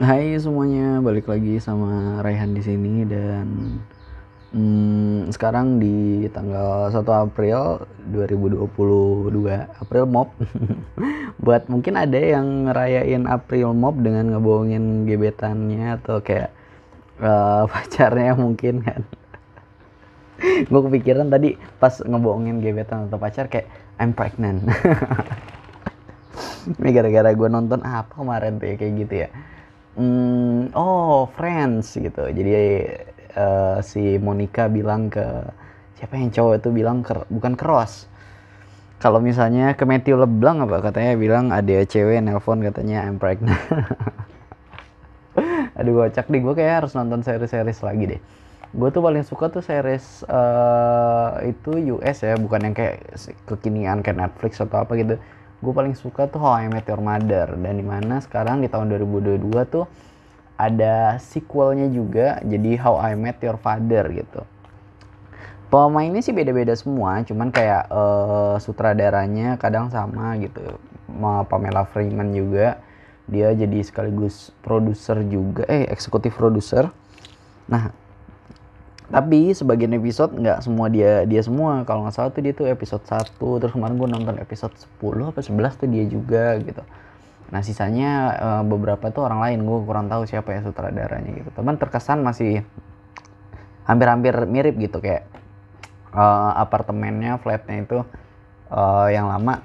Hai semuanya, balik lagi sama Raihan di sini dan hmm, sekarang di tanggal 1 April 2022 April MOP. Buat mungkin ada yang ngerayain April MOP dengan ngebohongin gebetannya atau kayak uh, pacarnya mungkin kan. Gue kepikiran tadi pas ngebohongin gebetan atau pacar kayak I'm pregnant. Ini gara-gara gue nonton apa kemarin tuh ya kayak gitu ya hmm, oh Friends gitu jadi uh, si Monica bilang ke siapa yang cowok itu bilang ke, bukan Cross kalau misalnya ke Matthew Leblanc apa katanya bilang ada cewek nelpon katanya I'm pregnant aduh cak deh gue kayak harus nonton series-series lagi deh gue tuh paling suka tuh series uh, itu US ya bukan yang kayak kekinian kayak Netflix atau apa gitu gue paling suka tuh How I Met Your Mother dan dimana sekarang di tahun 2022 tuh ada sequelnya juga jadi How I Met Your Father gitu pemainnya sih beda-beda semua cuman kayak uh, sutradaranya kadang sama gitu Pamela Freeman juga dia jadi sekaligus produser juga eh eksekutif produser nah tapi sebagian episode nggak semua dia dia semua kalau nggak salah tuh dia tuh episode 1 terus kemarin gue nonton episode 10 apa 11 tuh dia juga gitu nah sisanya uh, beberapa tuh orang lain gue kurang tahu siapa ya sutradaranya gitu teman terkesan masih hampir-hampir mirip gitu kayak uh, apartemennya flatnya itu uh, yang lama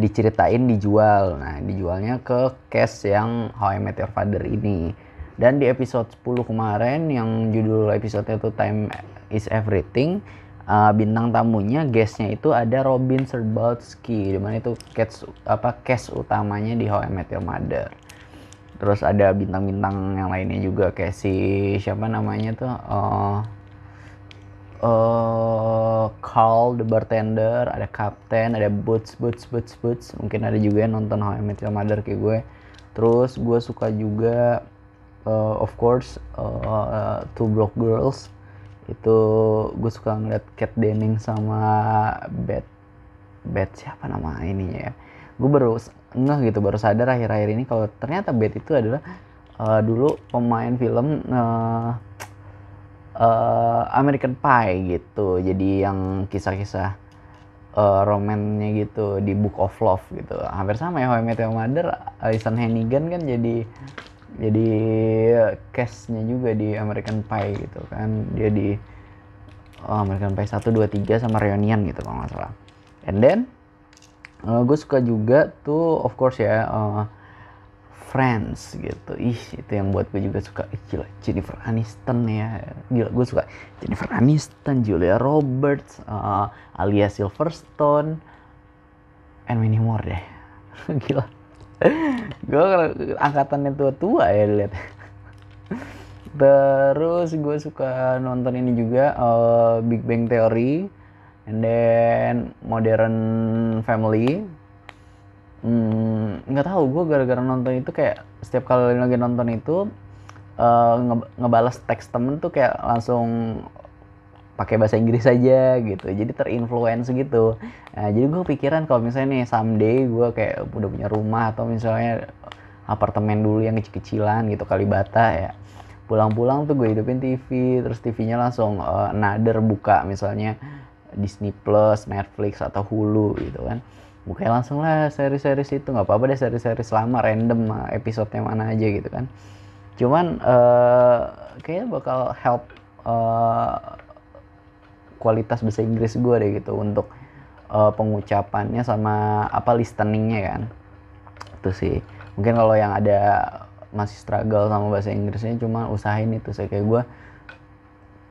diceritain dijual nah dijualnya ke case yang How I Met Your Father ini dan di episode 10 kemarin yang judul episode itu Time is Everything, uh, bintang tamunya guestnya itu ada Robin Serbalski, dimana itu cast apa cast utamanya di How I Met Your Mother. Terus ada bintang-bintang yang lainnya juga kayak si siapa namanya tuh uh, uh, Carl the bartender, ada Captain, ada Boots, Boots, Boots, Boots. Mungkin ada juga yang nonton How I Met Your Mother kayak gue. Terus gue suka juga uh, of course uh, uh, Two Broke Girls itu gue suka ngeliat Cat Denning sama Beth Beth siapa nama ini ya gue baru ngeh gitu baru sadar akhir-akhir ini kalau ternyata Beth itu adalah uh, dulu pemain film uh, uh, American Pie gitu jadi yang kisah-kisah uh, romannya gitu di Book of Love gitu hampir sama ya How I Met Your Mother Alison Hannigan kan jadi jadi ya, cashnya juga di American Pie gitu kan dia di oh, American Pie satu dua tiga sama Reunion gitu kalau nggak salah and then uh, eh, gue suka juga tuh of course ya uh, Friends gitu ih itu yang buat gue juga suka gila Jennifer Aniston ya gila gue suka Jennifer Aniston Julia Roberts uh, eh, alias Silverstone and many more deh gila gue angkatannya tua-tua ya lihat terus gue suka nonton ini juga uh, Big Bang Theory and then Modern Family hmm, nggak hmm, tahu gue gara-gara nonton itu kayak setiap kali lagi nonton itu uh, eh, nge ngebalas teks temen tuh kayak langsung pakai bahasa Inggris aja gitu jadi terinfluence gitu nah, jadi gue pikiran kalau misalnya nih someday gue kayak udah punya rumah atau misalnya apartemen dulu yang kecil-kecilan gitu Kalibata ya pulang-pulang tuh gue hidupin TV terus TV-nya langsung uh, nader buka misalnya Disney Plus Netflix atau Hulu gitu kan bukanya langsung lah seri-seri itu nggak apa-apa deh seri-seri selama random eh, episode yang mana aja gitu kan cuman uh, kayaknya bakal help uh, kualitas bahasa Inggris gue deh gitu untuk uh, pengucapannya sama apa listeningnya kan itu sih mungkin kalau yang ada masih struggle sama bahasa Inggrisnya cuma usahain itu sih kayak gue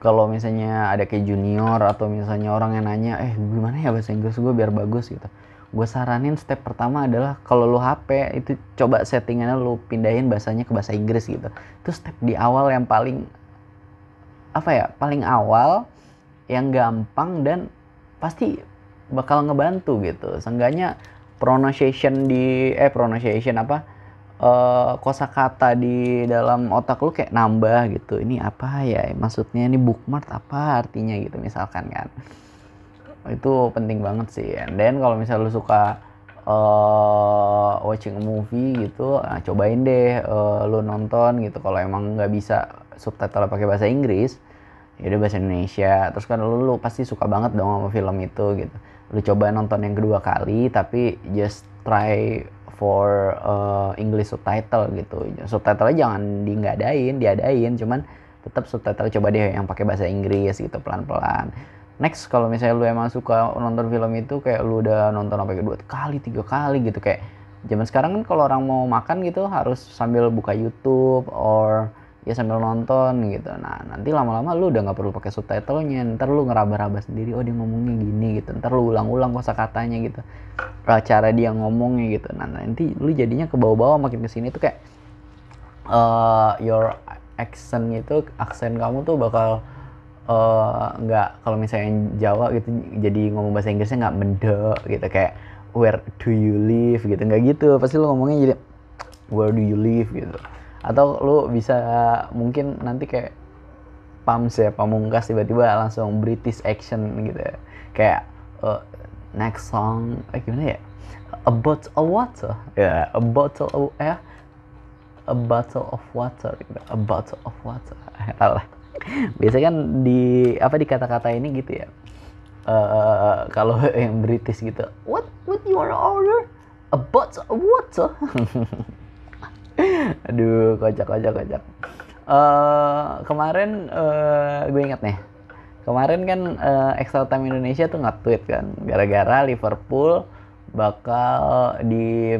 kalau misalnya ada kayak junior atau misalnya orang yang nanya eh gimana ya bahasa Inggris gue biar bagus gitu gue saranin step pertama adalah kalau lu HP itu coba settingannya lu pindahin bahasanya ke bahasa Inggris gitu itu step di awal yang paling apa ya paling awal yang gampang dan pasti bakal ngebantu gitu. Seenggaknya pronunciation di eh pronunciation apa uh, kosakata di dalam otak lu kayak nambah gitu. Ini apa ya? Maksudnya ini bookmark apa artinya gitu misalkan kan. Itu penting banget sih. Dan kalau misal lu suka uh, watching movie gitu, nah, cobain deh uh, lu nonton gitu. Kalau emang nggak bisa subtitle pakai bahasa Inggris, ya yaudah bahasa Indonesia terus kan lu, lu pasti suka banget dong sama film itu gitu lu coba nonton yang kedua kali tapi just try for uh, English subtitle gitu subtitle jangan di nggak adain diadain cuman tetap subtitle coba deh yang pakai bahasa Inggris gitu pelan-pelan next kalau misalnya lu emang suka nonton film itu kayak lu udah nonton sampai kedua kali tiga kali gitu kayak zaman sekarang kan kalau orang mau makan gitu harus sambil buka YouTube or ya sambil nonton gitu nah nanti lama-lama lu udah nggak perlu pakai subtitlenya ntar lu ngeraba-raba sendiri oh dia ngomongnya gini gitu ntar lu ulang-ulang kosa katanya gitu cara dia ngomongnya gitu nah nanti lu jadinya ke bawah-bawah makin kesini tuh kayak uh, your accent itu aksen kamu tuh bakal eh, nggak uh, kalau misalnya Jawa gitu jadi ngomong bahasa Inggrisnya nggak mendek gitu kayak where do you live gitu nggak gitu pasti lu ngomongnya jadi where do you live gitu atau lu bisa mungkin nanti kayak pam ya pamungkas tiba-tiba langsung British action gitu ya. kayak uh, next song eh, gimana ya a bottle of water ya yeah, a bottle of air eh, a bottle of water gitu. a bottle of water lah biasanya kan di apa di kata-kata ini gitu ya uh, kalau yang British gitu what what you order a bottle of water aduh kocak kocak kocak uh, kemarin uh, eh, gue inget nih kemarin kan uh, extra time Indonesia tuh nge-tweet kan gara-gara Liverpool bakal di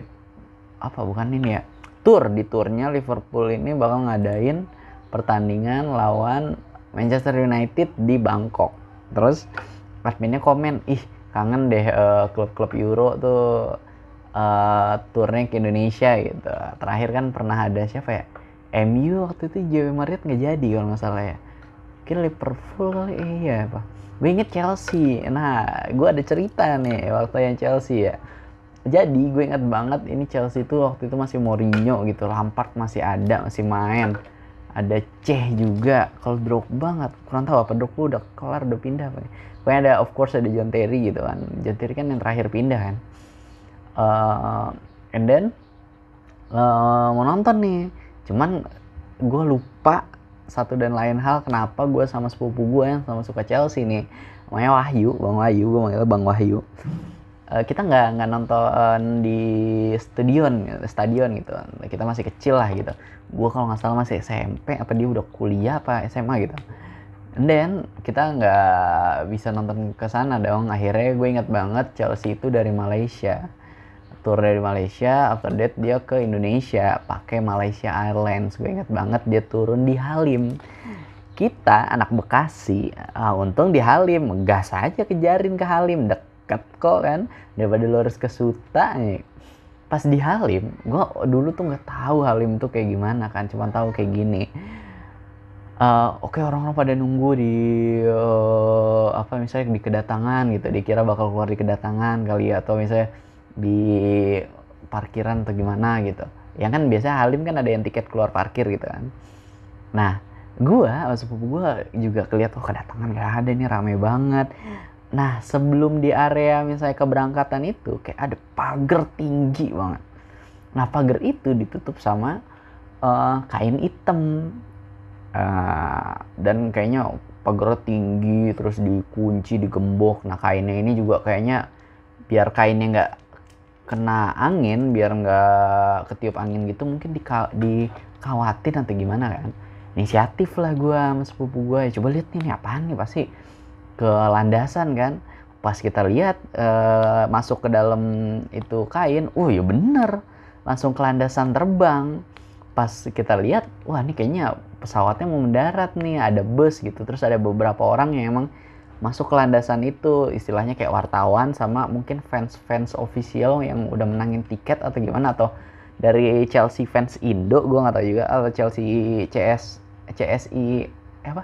apa bukan ini ya tour di turnya Liverpool ini bakal ngadain pertandingan lawan Manchester United di Bangkok terus adminnya komen ih kangen deh klub-klub uh, Euro tuh Eh, turnya ke Indonesia gitu terakhir kan pernah ada siapa ya MU waktu itu Jawa Marriott nggak jadi kalau nggak salah ya mungkin Liverpool kali eh, iya apa gue inget Chelsea nah gue ada cerita nih waktu yang Chelsea ya jadi gue inget banget ini Chelsea itu waktu itu masih Mourinho gitu Lampard masih ada masih main ada Ceh juga kalau drop banget kurang tahu apa drop udah kelar udah pindah apa pokoknya ada of course ada John Terry gitu kan John Terry kan yang terakhir pindah kan uh, and then uh, mau nonton nih cuman gue lupa satu dan lain hal kenapa gue sama sepupu gue yang sama suka Chelsea nih namanya Wahyu Bang Wahyu gue manggil Bang Wahyu eh, kita nggak nggak nonton di stadion stadion gitu kita masih kecil lah gitu gue kalau nggak salah masih SMP apa dia udah kuliah apa SMA gitu And then kita nggak bisa nonton ke sana dong akhirnya gue ingat banget Chelsea itu dari Malaysia tour dari Malaysia after that dia ke Indonesia pakai Malaysia Airlines gue inget banget dia turun di Halim kita anak Bekasi uh, untung di Halim gas aja kejarin ke Halim deket kok kan daripada lurus ke Suta nih pas di Halim gue dulu tuh nggak tahu Halim tuh kayak gimana kan cuma tahu kayak gini uh, oke okay, orang-orang pada nunggu di uh, apa misalnya di kedatangan gitu dikira bakal keluar di kedatangan kali ya atau misalnya di parkiran atau gimana gitu yang kan biasanya Halim kan ada yang tiket keluar parkir gitu kan nah gua sama sepupu gua juga kelihatan oh kedatangan gak ada nih rame banget nah sebelum di area misalnya keberangkatan itu kayak ada pagar tinggi banget nah pagar itu ditutup sama uh, kain hitam uh, dan kayaknya pagar tinggi terus dikunci digembok nah kainnya ini juga kayaknya biar kainnya nggak kena angin biar nggak ketiup angin gitu mungkin di dikawatin atau gimana kan inisiatif lah gue sama sepupu gue ya, coba lihat nih ini apaan nih pasti ke landasan kan pas kita lihat e, masuk ke dalam itu kain uh ya bener langsung ke landasan terbang pas kita lihat wah ini kayaknya pesawatnya mau mendarat nih ada bus gitu terus ada beberapa orang yang emang masuk ke landasan itu istilahnya kayak wartawan sama mungkin fans-fans official yang udah menangin tiket atau gimana atau dari Chelsea fans Indo gue nggak tahu juga atau Chelsea CS CSI eh apa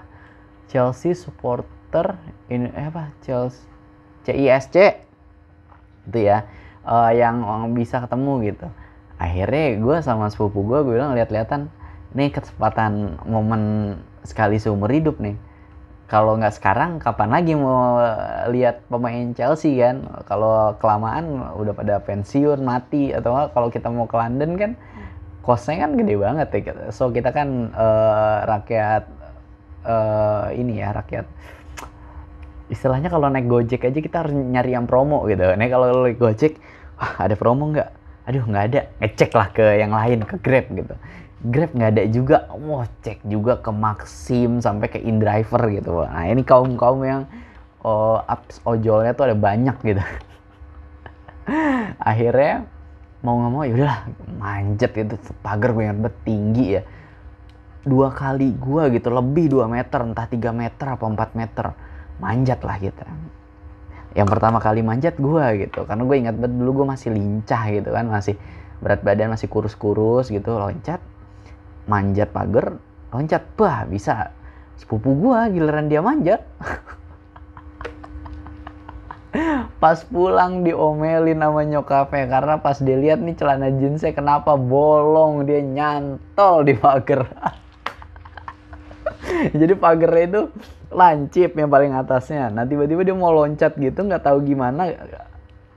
Chelsea supporter ini eh apa Chelsea CISC itu ya uh, yang bisa ketemu gitu akhirnya gue sama sepupu gue gue bilang lihat-lihatan nih kesempatan momen sekali seumur hidup nih kalau nggak sekarang kapan lagi mau lihat pemain Chelsea kan kalau kelamaan udah pada pensiun mati atau kalau kita mau ke London kan kosnya kan gede banget ya so kita kan uh, rakyat uh, ini ya rakyat istilahnya kalau naik Gojek aja kita harus nyari yang promo gitu nah kalau naik Gojek wah ada promo nggak aduh nggak ada ngecek lah ke yang lain ke Grab gitu Grab nggak ada juga, wah cek juga ke Maxim sampai ke InDriver gitu. Nah ini kaum kaum yang oh, apps ojolnya tuh ada banyak gitu. Akhirnya mau nggak mau ya manjat itu pagar gue yang tinggi ya dua kali gua gitu lebih dua meter entah tiga meter apa empat meter manjat lah gitu yang pertama kali manjat gua gitu karena gue ingat banget dulu gue masih lincah gitu kan masih berat badan masih kurus-kurus gitu loncat manjat pagar loncat bah bisa sepupu gua giliran dia manjat pas pulang diomelin sama nyokapnya karena pas dia nih celana jeansnya kenapa bolong dia nyantol di pagar jadi pagar itu lancip yang paling atasnya nah tiba-tiba dia mau loncat gitu nggak tahu gimana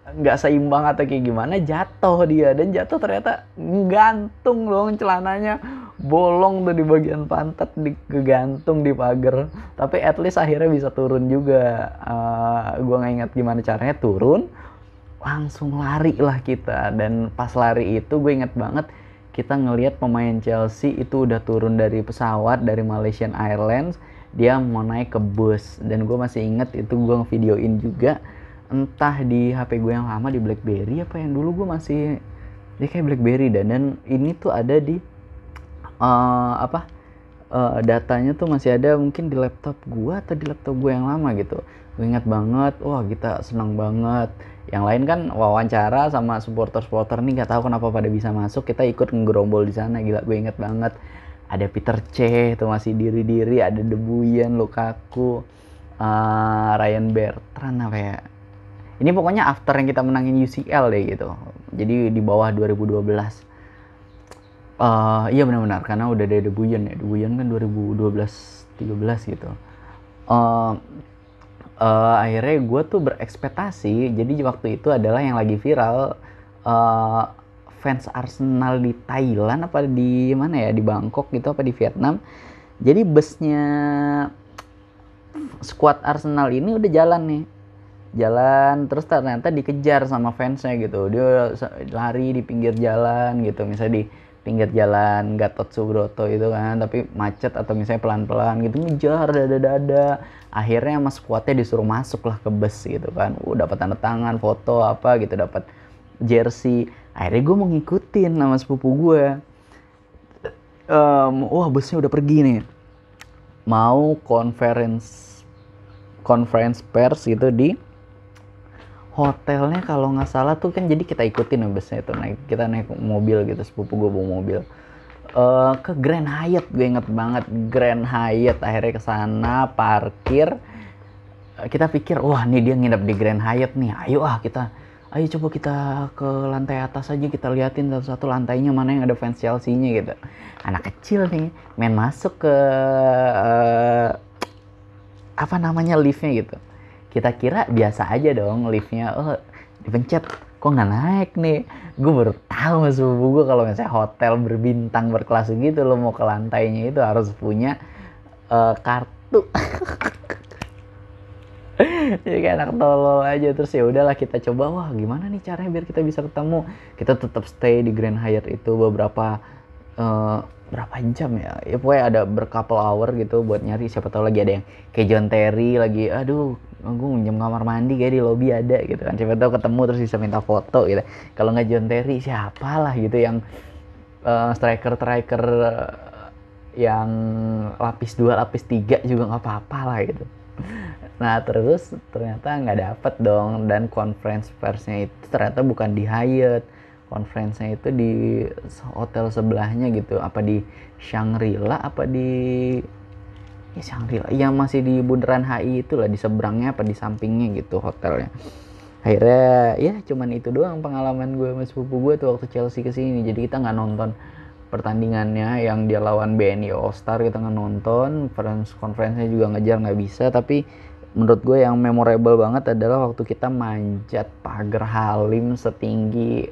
nggak seimbang atau kayak gimana jatuh dia dan jatuh ternyata gantung loh celananya bolong tuh di bagian pantat digantung di pagar tapi at least akhirnya bisa turun juga uh, eh, gue nggak ingat gimana caranya turun langsung lari lah kita dan pas lari itu gue inget banget kita ngelihat pemain Chelsea itu udah turun dari pesawat dari Malaysian Airlines dia mau naik ke bus dan gue masih inget itu gue videoin juga entah di HP gue yang lama di BlackBerry apa yang dulu gue masih dia ya kayak BlackBerry dan dan ini tuh ada di uh, apa uh, datanya tuh masih ada mungkin di laptop gue atau di laptop gue yang lama gitu gue ingat banget wah kita senang banget yang lain kan wawancara sama supporter-supporter nih gak tahu kenapa pada bisa masuk kita ikut ngerombol di sana gila gue ingat banget ada Peter C itu masih diri-diri ada Debuyan Lukaku uh, Ryan Bertrand apa ya ini pokoknya after yang kita menangin UCL deh gitu jadi di bawah 2012 uh, eh, iya benar-benar karena udah ada debuyan ya debuyan kan 2012 13 gitu uh, uh, akhirnya gue tuh berekspektasi jadi waktu itu adalah yang lagi viral uh, fans Arsenal di Thailand apa di mana ya di Bangkok gitu apa di Vietnam jadi busnya squad Arsenal ini udah jalan nih jalan terus ternyata dikejar sama fansnya gitu dia lari di pinggir jalan gitu misalnya di pinggir jalan Gatot Subroto itu kan tapi macet atau misalnya pelan-pelan gitu ngejar dada-dada akhirnya mas kuatnya disuruh masuk lah ke bus gitu kan uh dapat tanda tangan foto apa gitu dapat jersey akhirnya gue mau ngikutin sama sepupu gue um, wah busnya udah pergi nih mau conference conference pers gitu di hotelnya kalau nggak salah tuh kan jadi kita ikutin ya busnya itu naik kita naik mobil gitu sepupu gue bawa mobil uh, ke Grand Hyatt gue inget banget Grand Hyatt akhirnya ke sana parkir eh, kita pikir wah nih dia nginep di Grand Hyatt nih ayo ah kita ayo coba kita ke lantai atas aja kita liatin satu-satu lantainya mana yang ada fans Chelsea-nya gitu anak kecil nih main masuk ke uh, apa namanya liftnya gitu kita kira biasa aja dong liftnya oh dipencet kok nggak naik nih gue baru tahu mas sepupu gue kalau misalnya hotel berbintang berkelas gitu lo mau ke lantainya itu harus punya uh, kartu jadi kayak anak tolol aja terus ya udahlah kita coba wah gimana nih caranya biar kita bisa ketemu kita tetap stay di Grand Hyatt itu beberapa uh, berapa jam ya ya pokoknya ada berkapal hour gitu buat nyari siapa tahu lagi ada yang kayak John Terry lagi aduh gue minjem kamar mandi kayak di lobby ada gitu kan siapa tahu ketemu terus bisa minta foto gitu kalau nggak John Terry siapa lah gitu yang eh, striker striker eh, yang lapis dua lapis tiga juga nggak apa-apa lah gitu nah terus ternyata nggak dapet dong dan conference persnya itu ternyata bukan di Hyatt conference-nya itu di hotel sebelahnya gitu apa di Shangri-La apa di ya Shangri-La yang masih di bundaran HI itulah di seberangnya apa di sampingnya gitu hotelnya akhirnya ya cuman itu doang pengalaman gue sama sepupu gue tuh waktu Chelsea kesini jadi kita nggak nonton pertandingannya yang dia lawan BNI All Star kita nggak nonton conference conference-nya juga ngejar nggak bisa tapi menurut gue yang memorable banget adalah waktu kita manjat pagar halim setinggi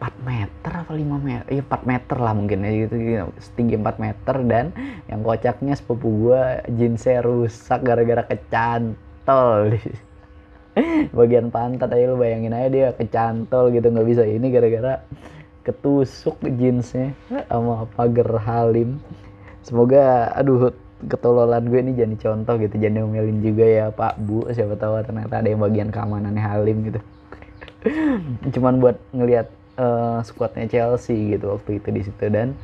4 meter apa 5 meter ya 4 meter lah mungkin ya gitu, gitu setinggi 4 meter dan yang kocaknya sepupu gua jeansnya rusak gara-gara kecantol bagian pantat aja lu bayangin aja dia kecantol gitu nggak bisa ini gara-gara ketusuk jeansnya sama pagar halim semoga aduh ketololan gue ini jadi contoh gitu jangan diomelin juga ya pak bu siapa tahu ternyata ada yang bagian keamanannya halim gitu cuman buat ngelihat uh, squadnya Chelsea gitu waktu itu di situ dan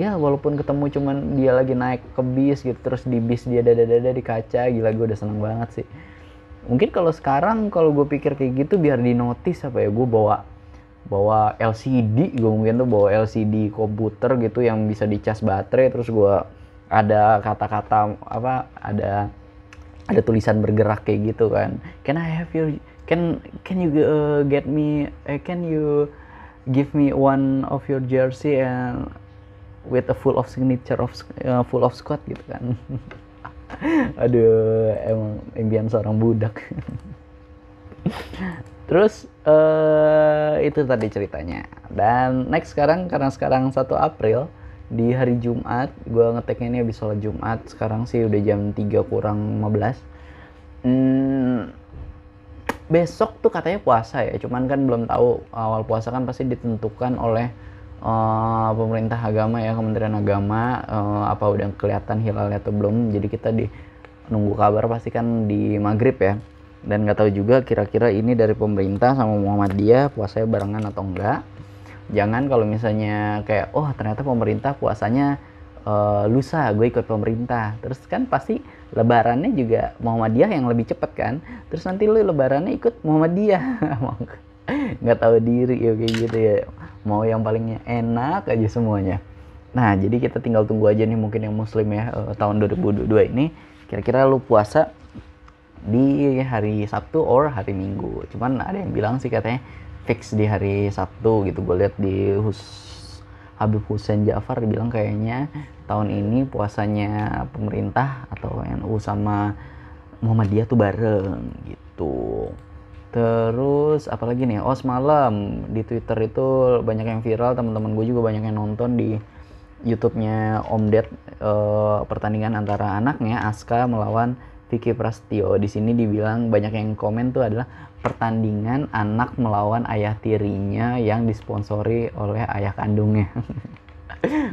ya walaupun ketemu cuman dia lagi naik ke bis gitu terus di bis dia dada dada di kaca gila gue udah seneng banget sih mungkin kalau sekarang kalau gue pikir kayak gitu biar di notice apa ya gue bawa bawa LCD gue mungkin tuh bawa LCD komputer gitu yang bisa dicas baterai terus gue ada kata-kata apa ada ada tulisan bergerak kayak gitu kan can I have your can can you uh, get me uh, can you give me one of your jersey and with a full of signature of uh, full of squad gitu kan aduh emang impian seorang budak terus uh, itu tadi ceritanya dan next sekarang karena sekarang 1 April di hari Jumat gue ngeteknya ini habis sholat Jumat sekarang sih udah jam 3 kurang 15 hmm, besok tuh katanya puasa ya cuman kan belum tahu awal puasa kan pasti ditentukan oleh uh, pemerintah agama ya Kementerian Agama uh, apa udah kelihatan hilalnya atau belum jadi kita di nunggu kabar pasti kan di maghrib ya dan nggak tahu juga kira-kira ini dari pemerintah sama Muhammadiyah puasanya barengan atau enggak jangan kalau misalnya kayak oh ternyata pemerintah puasanya uh, lusa gue ikut pemerintah terus kan pasti lebarannya juga Muhammadiyah yang lebih cepet kan terus nanti lu lebarannya ikut Muhammadiyah nggak tahu diri ya kayak gitu ya mau yang palingnya enak aja semuanya nah jadi kita tinggal tunggu aja nih mungkin yang muslim ya uh, tahun 2022 ini kira-kira lu puasa di hari Sabtu or hari Minggu cuman ada yang bilang sih katanya fix di hari Sabtu gitu gue lihat di Hus Habib Hussein Ja'far bilang kayaknya tahun ini puasanya pemerintah atau NU sama Muhammadiyah tuh bareng gitu. Terus apalagi nih, oh semalam di Twitter itu banyak yang viral, teman-teman gue juga banyak yang nonton di YouTube-nya Om Ded e, pertandingan antara anaknya Aska melawan Vicky Prasetyo. Di sini dibilang banyak yang komen tuh adalah pertandingan anak melawan ayah tirinya yang disponsori oleh ayah kandungnya.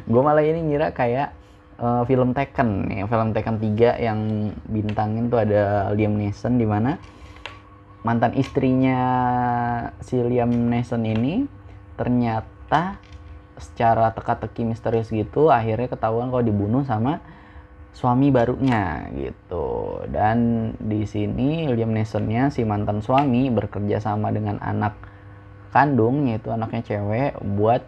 gue malah ini ngira kayak uh, film Tekken nih film Tekken 3 yang bintangin tuh ada Liam Neeson di mana mantan istrinya si Liam Neeson ini ternyata secara teka-teki misterius gitu akhirnya ketahuan kalau dibunuh sama suami barunya gitu dan di sini Liam Neesonnya si mantan suami bekerja sama dengan anak kandung yaitu anaknya cewek buat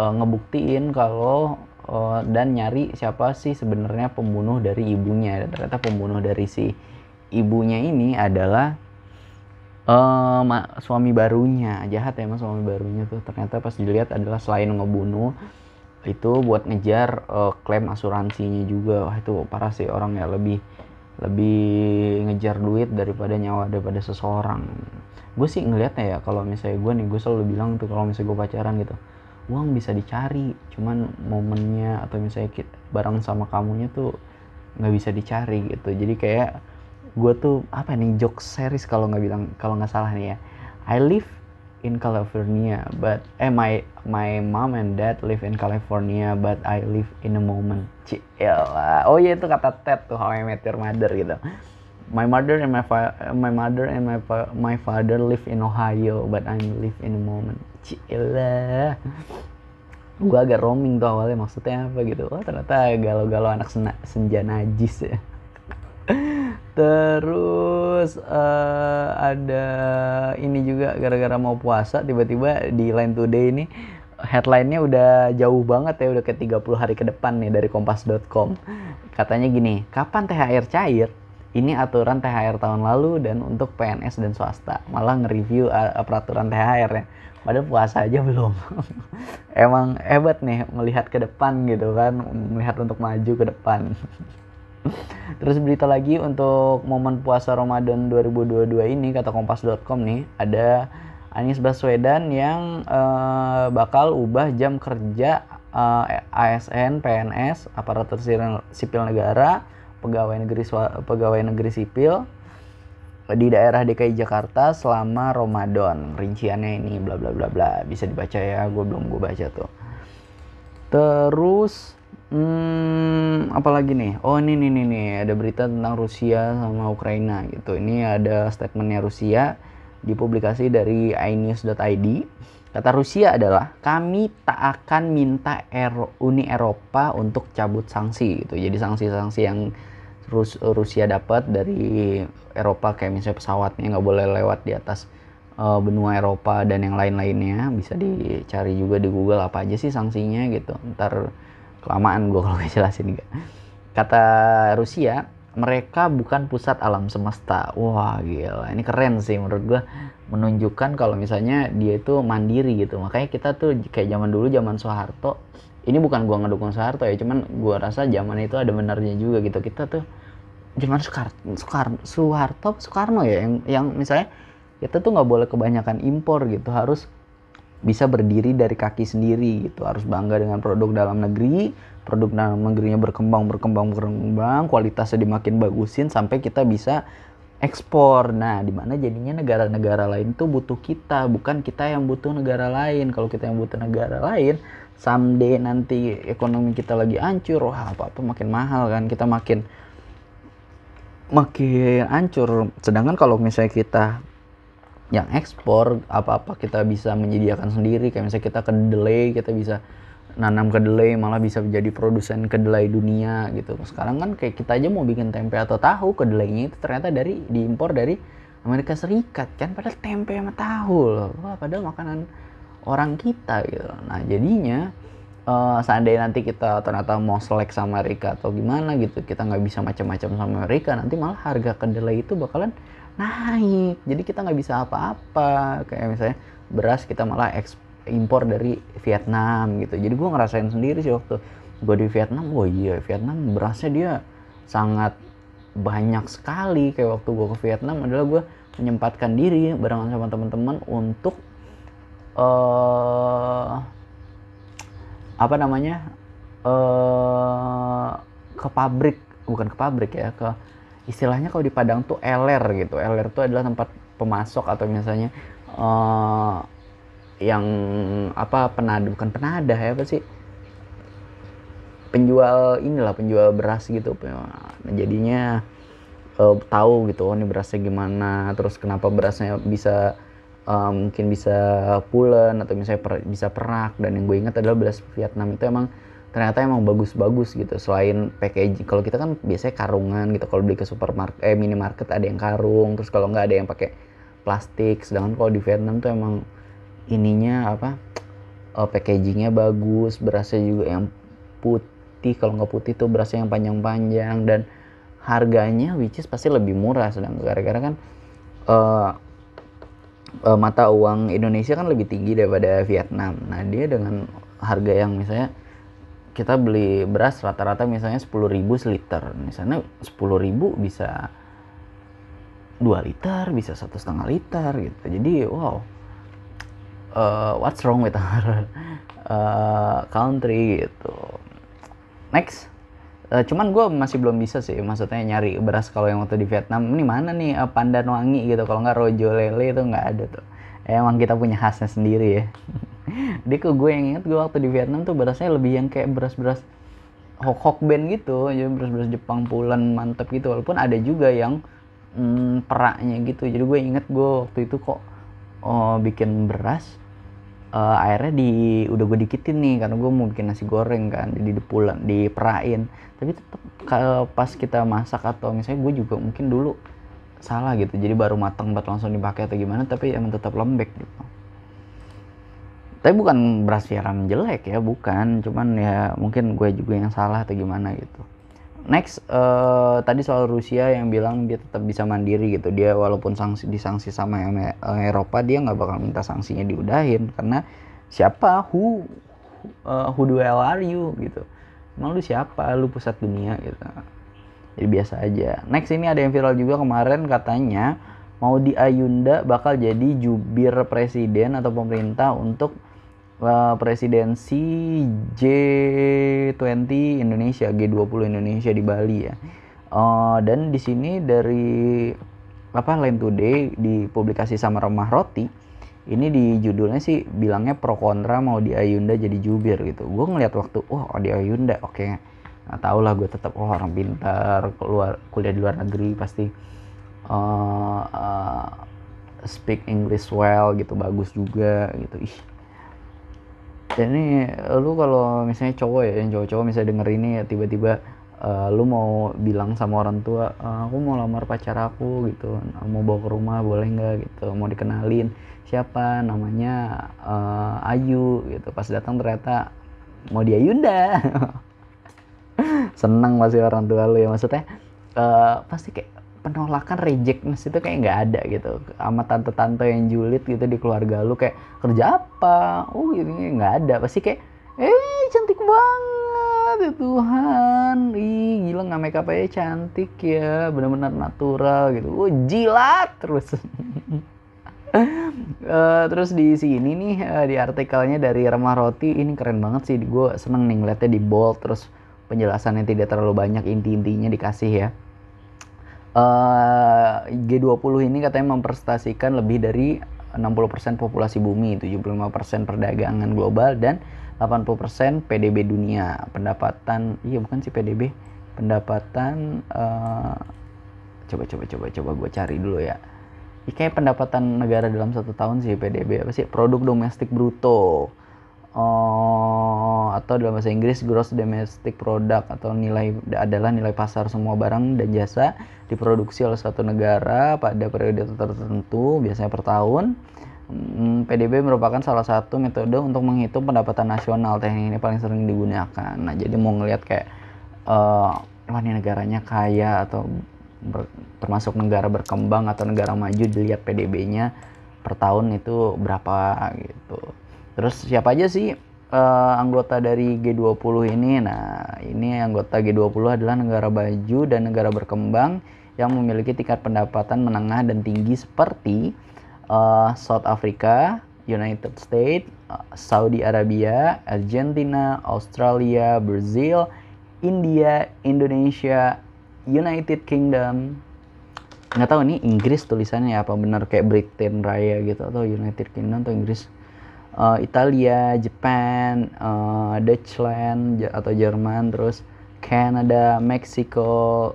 uh, ngebuktiin kalau uh, dan nyari siapa sih sebenarnya pembunuh dari ibunya. Dan ternyata pembunuh dari si ibunya ini adalah uh, suami barunya. Jahat ya mas suami barunya tuh. Ternyata pas dilihat adalah selain ngebunuh itu buat ngejar uh, klaim asuransinya juga. Wah itu parah sih orang ya lebih lebih ngejar duit daripada nyawa daripada seseorang gue sih ngeliatnya ya kalau misalnya gue nih gue selalu bilang tuh kalau misalnya gue pacaran gitu uang bisa dicari cuman momennya atau misalnya kita, bareng sama kamunya tuh nggak bisa dicari gitu jadi kayak gue tuh apa nih joke series kalau nggak bilang kalau nggak salah nih ya I live in California but eh my my mom and dad live in California but I live in a moment Ciela. oh iya itu kata Ted tuh How I Met Your Mother gitu my mother and my my mother and my my father live in Ohio but I live in a moment Cila gue agak roaming tuh awalnya maksudnya apa gitu oh ternyata galau-galau anak sena, senja najis ya terus uh, ada ini juga gara-gara mau puasa tiba-tiba di line today ini headline-nya udah jauh banget ya udah ke 30 hari ke depan nih dari kompas.com katanya gini kapan THR cair ini aturan THR tahun lalu dan untuk PNS dan swasta malah nge-review uh, peraturan THR ya padahal puasa aja belum emang hebat nih melihat ke depan gitu kan melihat untuk maju ke depan terus berita lagi untuk momen puasa Ramadan 2022 ini kata kompas.com nih ada Anies Baswedan yang uh, bakal ubah jam kerja uh, eh, ASN, PNS, aparatur sipil negara, pegawai negeri pegawai negeri sipil di daerah DKI Jakarta selama Ramadan. Rinciannya ini bla bla bla bla. Bisa dibaca ya, gue belum gue baca tuh. Terus hmm, apalagi nih? Oh ini nih nih nih ada berita tentang Rusia sama Ukraina gitu. Ini ada statementnya Rusia dipublikasi dari inews.id. Kata Rusia adalah kami tak akan minta Uni Eropa untuk cabut sanksi gitu. Jadi sanksi-sanksi yang Rus Rusia dapat dari Eropa kayak misalnya pesawatnya nggak boleh lewat di atas uh, benua Eropa dan yang lain-lainnya bisa dicari juga di Google apa aja sih sanksinya gitu ntar kelamaan gue kalau jelasin gak kata Rusia mereka bukan pusat alam semesta. Wah gila, ini keren sih menurut gue menunjukkan kalau misalnya dia itu mandiri gitu. Makanya kita tuh kayak zaman dulu zaman Soeharto ini bukan gua ngedukung Soeharto ya cuman gua rasa zaman itu ada benarnya juga gitu kita tuh zaman Soekar Soekar Soeharto Soekarno ya yang yang misalnya kita tuh nggak boleh kebanyakan impor gitu harus bisa berdiri dari kaki sendiri gitu harus bangga dengan produk dalam negeri produk dalam negerinya berkembang berkembang berkembang kualitasnya dimakin bagusin sampai kita bisa ekspor nah dimana jadinya negara-negara lain tuh butuh kita bukan kita yang butuh negara lain kalau kita yang butuh negara lain someday nanti ekonomi kita lagi hancur wah apa apa makin mahal kan kita makin makin hancur sedangkan kalau misalnya kita yang ekspor apa apa kita bisa menyediakan sendiri kayak misalnya kita kedelai kita bisa nanam kedelai malah bisa menjadi produsen kedelai dunia gitu sekarang kan kayak kita aja mau bikin tempe atau tahu kedelainya itu ternyata dari diimpor dari Amerika Serikat kan padahal tempe sama tahu loh wah padahal makanan orang kita gitu nah jadinya uh, seandainya nanti kita ternyata mau selek sama Rika atau gimana gitu kita nggak bisa macam-macam sama Rika nanti malah harga kedelai itu bakalan naik jadi kita nggak bisa apa-apa kayak misalnya beras kita malah impor dari Vietnam gitu jadi gue ngerasain sendiri sih waktu gue di Vietnam wah iya Vietnam berasnya dia sangat banyak sekali kayak waktu gue ke Vietnam adalah gue menyempatkan diri barengan sama teman-teman untuk uh, apa namanya uh, ke pabrik bukan ke pabrik ya ke istilahnya kalau di Padang tuh LR gitu LR itu adalah tempat pemasok atau misalnya uh, yang apa penada bukan penada ya apa sih penjual inilah penjual beras gitu nah, jadinya uh, tahu gitu oh, ini berasnya gimana terus kenapa berasnya bisa uh, mungkin bisa pulen atau misalnya per, bisa perak dan yang gue ingat adalah belas Vietnam itu emang ternyata emang bagus-bagus gitu selain packaging kalau kita kan biasanya karungan gitu kalau beli ke supermarket eh minimarket ada yang karung terus kalau nggak ada yang pakai plastik sedangkan kalau di Vietnam tuh emang ininya apa uh, packagingnya bagus berasnya juga yang putih kalau nggak putih tuh berasnya yang panjang-panjang dan harganya which is pasti lebih murah sedang gara-gara kan uh, uh, mata uang Indonesia kan lebih tinggi daripada Vietnam. Nah, dia dengan harga yang misalnya kita beli beras rata-rata misalnya 10.000 seliter. Misalnya 10.000 bisa 2 liter, bisa satu setengah liter gitu. Jadi, wow. Uh, what's wrong with our uh, country gitu. Next. Uh, cuman gue masih belum bisa sih maksudnya nyari beras kalau yang waktu di Vietnam ini mana nih uh, pandan wangi gitu kalau nggak rojo lele itu nggak ada tuh emang kita punya khasnya sendiri ya ke gue yang inget gue waktu di Vietnam tuh berasnya lebih yang kayak beras-beras hok hok band gitu jadi beras-beras Jepang pulen mantep gitu walaupun ada juga yang mm, peraknya gitu jadi gue inget gue waktu itu kok oh, bikin beras uh, airnya di udah gue dikitin nih karena gue mau bikin nasi goreng kan jadi di diperain tapi tetap pas kita masak atau misalnya gue juga mungkin dulu salah gitu jadi baru matang buat langsung dipakai atau gimana tapi emang tetap lembek gitu tapi bukan beras siaran jelek ya bukan cuman ya mungkin gue juga yang salah atau gimana gitu next uh, tadi soal Rusia yang bilang dia tetap bisa mandiri gitu dia walaupun sanksi disanksi sama Eropa dia nggak bakal minta sanksinya diudahin karena siapa who uh, who do hell are you gitu emang lu siapa lu pusat dunia gitu jadi biasa aja next ini ada yang viral juga kemarin katanya mau di Ayunda bakal jadi jubir presiden atau pemerintah untuk Eh, presidensi G20 Indonesia, G20 Indonesia di Bali ya. Uh, dan di sini dari apa Line Today di publikasi sama Remah Roti ini di judulnya sih bilangnya pro kontra mau di Ayunda jadi jubir gitu. Gue ngeliat waktu, wah oh, di Ayunda oke. Okay. Nah, tau lah gue tetap oh, orang pintar keluar kuliah di luar negeri pasti uh, uh, speak English well gitu bagus juga gitu. Ih, dan ini lu kalau misalnya cowok ya yang cowok-cowok misalnya denger ini ya tiba-tiba uh, lu mau bilang sama orang tua eh, aku mau lamar pacar aku gitu nah, mau bawa ke rumah boleh nggak gitu mau dikenalin siapa namanya uh, Ayu gitu pas datang ternyata mau dia Yunda senang masih orang tua lu ya maksudnya uh, pasti kayak penolakan rejectness itu kayak nggak ada gitu sama tante-tante yang julid gitu di keluarga lu kayak kerja apa uh oh, ini nggak ada pasti kayak eh cantik banget ya Tuhan ih gila nggak make up aja cantik ya benar-benar natural gitu oh jilat terus uh, terus di sini nih uh, di artikelnya dari Remah Roti ini keren banget sih gue seneng nih ngeliatnya di bold terus penjelasannya tidak terlalu banyak inti-intinya dikasih ya Eh, uh, G20 ini katanya memprestasikan lebih dari 60% populasi bumi, 75% perdagangan global dan 80% PDB dunia. Pendapatan iya bukan sih PDB, pendapatan uh, coba coba coba coba gue cari dulu ya. Ini kayak pendapatan negara dalam satu tahun sih PDB apa sih? Produk domestik bruto oh, atau dalam bahasa Inggris gross domestic product atau nilai adalah nilai pasar semua barang dan jasa diproduksi oleh suatu negara pada periode tertentu biasanya per tahun hmm, PDB merupakan salah satu metode untuk menghitung pendapatan nasional teknik ini paling sering digunakan nah jadi mau ngelihat kayak uh, wah ini negaranya kaya atau ber, termasuk negara berkembang atau negara maju dilihat PDB-nya per tahun itu berapa gitu Terus siapa aja sih uh, anggota dari G20 ini? Nah, ini anggota G20 adalah negara baju dan negara berkembang yang memiliki tingkat pendapatan menengah dan tinggi seperti uh, South Africa, United States, eh, Saudi Arabia, Argentina, Australia, Brazil, India, Indonesia, United Kingdom. Nggak tahu ini Inggris tulisannya apa benar kayak Britain Raya gitu atau United Kingdom atau Inggris uh, Italia, Jepang, uh, eh, Dutchland atau Jerman, terus Kanada, Meksiko,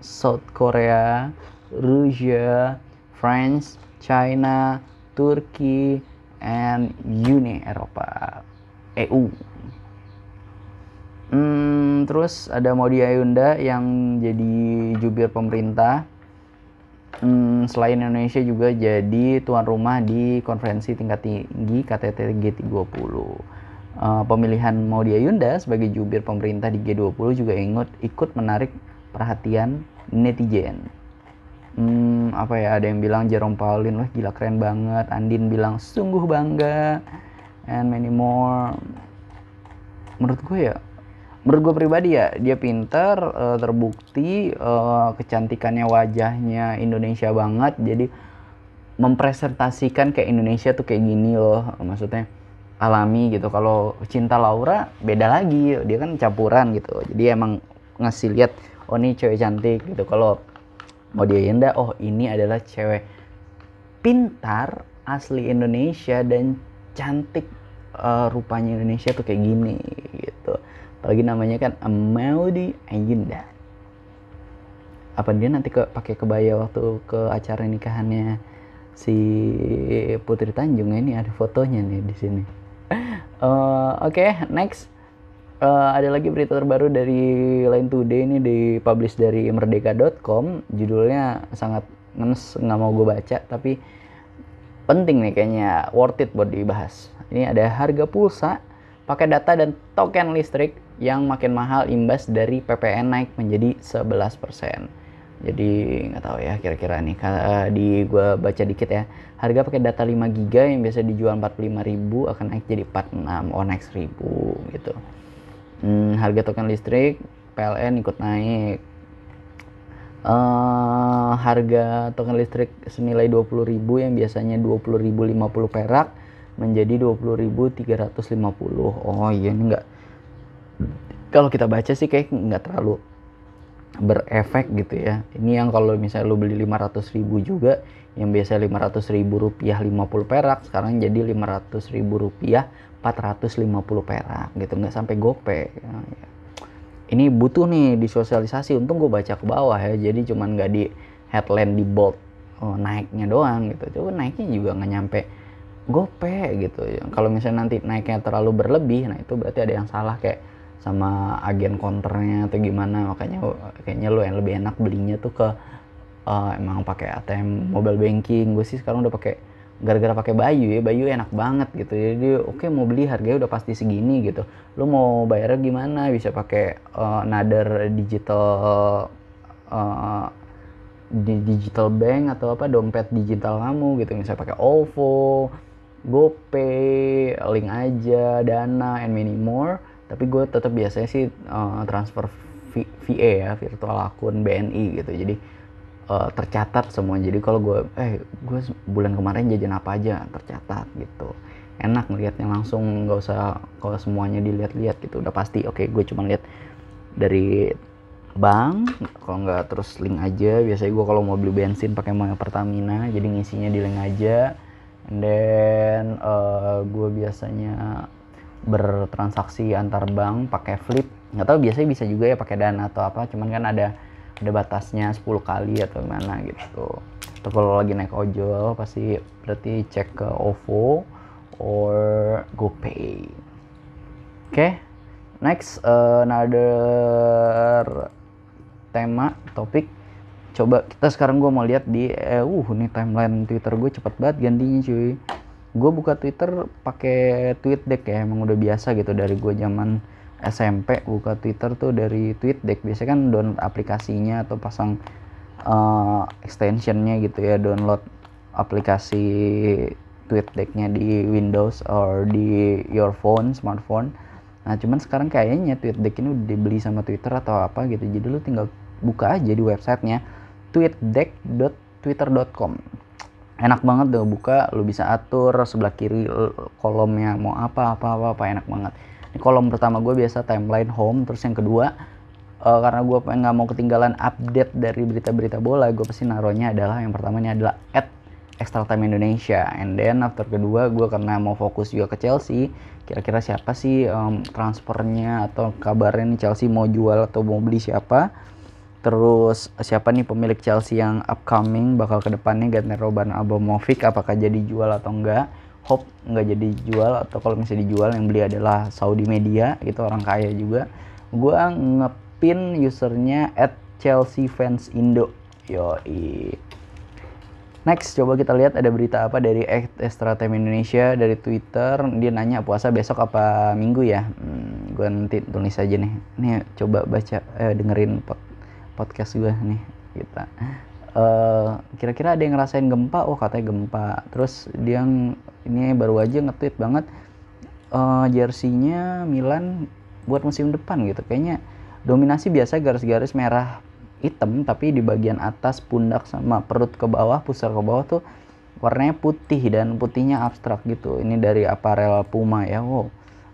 South Korea, Rusia, France, China, Turki, and Uni Eropa EU. Hmm, terus ada Modi Ayunda yang jadi jubir pemerintah hmm, selain Indonesia juga jadi tuan rumah di konferensi tingkat tinggi KTT G20. Uh, eh, pemilihan dia Ayunda sebagai jubir pemerintah di G20 juga ingut, ikut menarik perhatian netizen. Hmm, apa ya ada yang bilang Jerome Paulin wah gila keren banget, Andin bilang sungguh bangga, and many more. Menurut gue ya menurut gue pribadi ya dia pinter uh, terbukti uh, kecantikannya wajahnya Indonesia banget jadi mempresentasikan kayak Indonesia tuh kayak gini loh maksudnya alami gitu kalau cinta Laura beda lagi dia kan campuran gitu jadi emang ngasih lihat oh ini cewek cantik gitu kalau mau dia Yenda oh ini adalah cewek pintar asli Indonesia dan cantik uh, rupanya Indonesia tuh kayak gini gitu apalagi namanya kan Maudi Ayunda apa dia nanti ke pakai kebaya waktu ke acara nikahannya si Putri Tanjung ini ada fotonya nih di sini uh, oke okay, next uh, ada lagi berita terbaru dari Line Today ini dipublish dari merdeka.com judulnya sangat ngenes nggak mau gue baca tapi penting nih kayaknya worth it buat dibahas ini ada harga pulsa pakai data dan token listrik yang makin mahal imbas dari PPN naik menjadi 11%. Jadi nggak tahu ya kira-kira nih eh, di gua baca dikit ya. Harga pakai data 5 GB yang biasa dijual 45.000 akan naik jadi 46 oh onex 1000 gitu. Hmm, harga token listrik PLN ikut naik. Uh, harga token listrik senilai 20.000 yang biasanya 20.050 perak menjadi 20.350. Oh iya ini enggak kalau kita baca sih kayak nggak terlalu berefek gitu ya ini yang kalau misalnya lo beli 500 ribu juga yang biasa 500 ribu rupiah 50 perak sekarang jadi 500 ribu rupiah 450 perak gitu nggak sampai gope ini butuh nih disosialisasi untung gue baca ke bawah ya jadi cuman nggak di headline di bold oh, naiknya doang gitu coba naiknya juga nggak nyampe gope gitu ya kalau misalnya nanti naiknya terlalu berlebih nah itu berarti ada yang salah kayak sama agen konternya atau gimana makanya kayaknya lo yang lebih enak belinya tuh ke uh, emang pakai ATM mobile banking gue sih sekarang udah pakai gara-gara pakai Bayu ya Bayu enak banget gitu jadi oke okay, mau beli harganya udah pasti segini gitu lo mau bayar gimana bisa pakai uh, eh, nader digital uh, di digital bank atau apa dompet digital kamu gitu misalnya pakai OVO GoPay, Link aja, Dana, and many more tapi gue tetap biasanya sih uh, transfer v, VA ya virtual akun BNI gitu jadi uh, tercatat semua jadi kalau gue eh gue bulan kemarin jajan apa aja tercatat gitu enak ngelihatnya langsung nggak usah kalau semuanya dilihat-lihat gitu udah pasti oke okay, gue cuma lihat dari bank kalau nggak terus link aja biasanya gue kalau mau beli bensin pakai mau Pertamina jadi ngisinya di link aja dan then uh, eh, gue biasanya bertransaksi antar bank pakai flip nggak tahu biasanya bisa juga ya pakai dana atau apa cuman kan ada ada batasnya 10 kali atau gimana gitu atau kalau lagi naik ojol pasti berarti cek ke OVO or GoPay oke okay. next eh, another tema topik coba kita sekarang gue mau lihat di eh, uh ini timeline Twitter gue cepet banget gantinya cuy gue buka Twitter pakai tweet deck ya emang udah biasa gitu dari gue zaman SMP buka Twitter tuh dari tweet deck biasanya kan download aplikasinya atau pasang uh, extensionnya gitu ya download aplikasi tweet decknya di Windows or di your phone smartphone nah cuman sekarang kayaknya tweet deck ini udah dibeli sama Twitter atau apa gitu jadi lu tinggal buka aja di websitenya tweetdeck.twitter.com enak banget udah buka lu bisa atur sebelah kiri kolomnya mau apa apa apa, apa enak banget ini kolom pertama gue biasa timeline home terus yang kedua uh, karena gue pengen nggak mau ketinggalan update dari berita-berita bola gue pasti naruhnya adalah yang pertama ini adalah at extra time Indonesia and then after kedua gue karena mau fokus juga ke Chelsea kira-kira siapa sih um, transfernya atau kabarnya nih Chelsea mau jual atau mau beli siapa Terus siapa nih pemilik Chelsea yang upcoming bakal kedepannya ganti Roban Abramovich apakah jadi jual atau enggak? Hope nggak jadi jual atau kalau misalnya dijual yang beli adalah Saudi Media itu orang kaya juga. Gua ngepin usernya at Chelsea fans Indo. Yoi. Next, coba kita lihat ada berita apa dari Extra Time Indonesia dari Twitter. Dia nanya puasa besok apa minggu ya? Hmm, gue nanti tulis aja nih. Nih coba baca, eh, dengerin podcast gue nih kita gitu. uh, eh, kira-kira ada yang ngerasain gempa oh katanya gempa terus dia ini baru aja ngetweet banget uh, jersinya Milan buat musim depan gitu kayaknya dominasi biasa garis-garis merah hitam tapi di bagian atas pundak sama perut ke bawah pusar ke bawah tuh warnanya putih dan putihnya abstrak gitu ini dari aparel Puma ya wow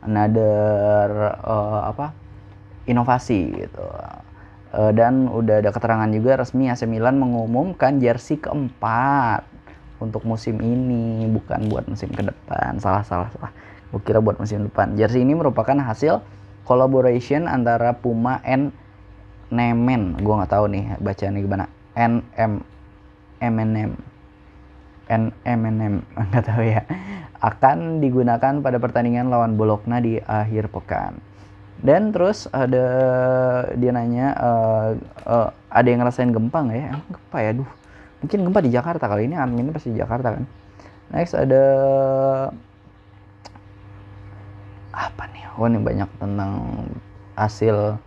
another uh, apa inovasi gitu Eh, dan udah ada keterangan juga resmi AC Milan mengumumkan jersey keempat untuk musim ini bukan buat musim ke depan salah salah salah gue kira buat musim depan jersey ini merupakan hasil collaboration antara Puma and Nemen gue nggak tahu nih bacaannya gimana NM MNM NMNM nggak tahu ya akan digunakan pada pertandingan lawan Bologna di akhir pekan dan terus ada dia nanya uh, uh, ada yang ngerasain gempa nggak ya emang gempa ya duh mungkin gempa di Jakarta kali ini amin pasti di Jakarta kan next ada apa nih oh ini banyak tentang hasil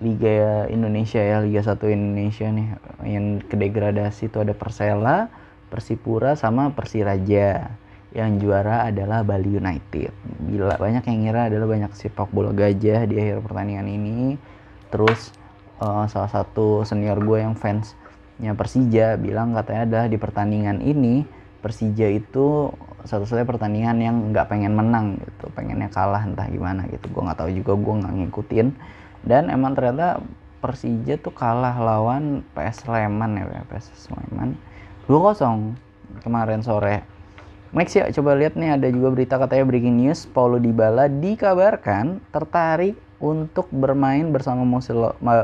Liga Indonesia ya Liga Satu Indonesia nih yang kedegradasi itu ada Persela Persipura sama Persiraja yang juara adalah Bali United. Bila banyak yang ngira adalah banyak sepak bola gajah di akhir pertandingan ini. Terus uh, salah satu senior gue yang fansnya Persija bilang katanya adalah di pertandingan ini Persija itu satu-satunya pertandingan yang nggak pengen menang gitu, pengennya kalah entah gimana gitu. Gue nggak tahu juga, gue nggak ngikutin. Dan emang ternyata Persija tuh kalah lawan PS Sleman ya, PS Sleman 2-0 kemarin sore Next ya, coba lihat nih ada juga berita katanya breaking news, Paulo Dybala dikabarkan tertarik untuk bermain bersama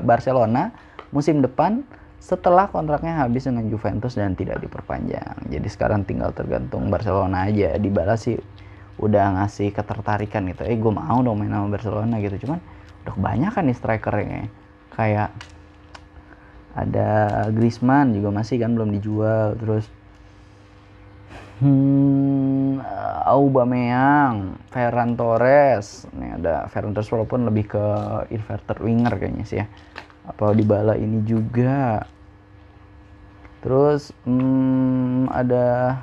Barcelona musim depan setelah kontraknya habis dengan Juventus dan tidak diperpanjang. Jadi sekarang tinggal tergantung Barcelona aja. Dybala sih udah ngasih ketertarikan gitu. Eh gue mau dong main sama Barcelona gitu. Cuman udah kebanyakan nih strikernya. Kayak ada Griezmann juga masih kan belum dijual. Terus Hmm, eh, Aubameyang, Ferran Torres. Ini ada Ferran Torres walaupun lebih ke inverter winger kayaknya sih ya. Apa di bala ini juga. Terus hmm, ada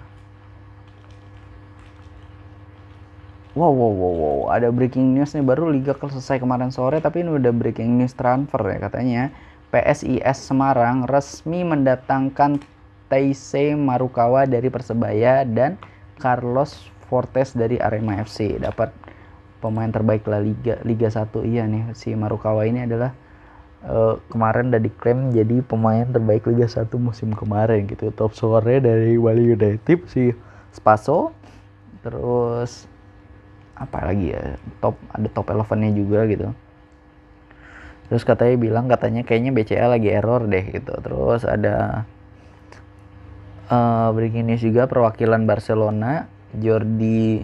Wow, wow, wow, wow, ada breaking news nih baru liga selesai kemarin sore tapi ini udah breaking news transfer ya katanya. PSIS Semarang resmi mendatangkan Taisei Marukawa dari Persebaya dan Carlos Fortes dari Arema FC dapat pemain terbaik La Liga Liga 1 iya nih si Marukawa ini adalah uh, kemarin udah diklaim jadi pemain terbaik Liga 1 musim kemarin gitu top sore dari Bali United si Spaso terus apa lagi ya top ada top elevennya juga gitu terus katanya bilang katanya kayaknya BCL lagi error deh gitu terus ada uh, breaking news juga perwakilan Barcelona Jordi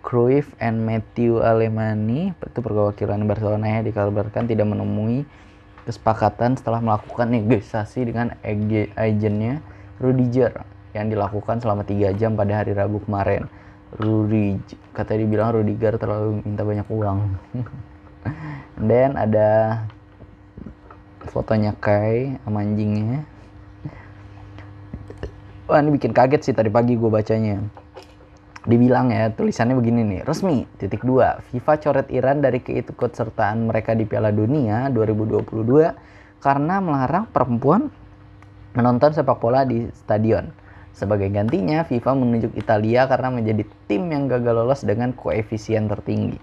Cruyff and Matthew Alemani itu perwakilan Barcelona ya dikabarkan tidak menemui kesepakatan setelah melakukan negosiasi dengan agennya Rudiger yang dilakukan selama tiga jam pada hari Rabu kemarin. Rudi kata dibilang bilang Rudiger terlalu minta banyak uang. Dan ada fotonya Kai sama anjingnya Wah ini bikin kaget sih tadi pagi gue bacanya. Dibilang ya, tulisannya begini nih, resmi, titik dua, FIFA coret Iran dari keikutsertaan mereka di Piala Dunia 2022 karena melarang perempuan menonton sepak bola di stadion. Sebagai gantinya, FIFA menunjuk Italia karena menjadi tim yang gagal lolos dengan koefisien tertinggi.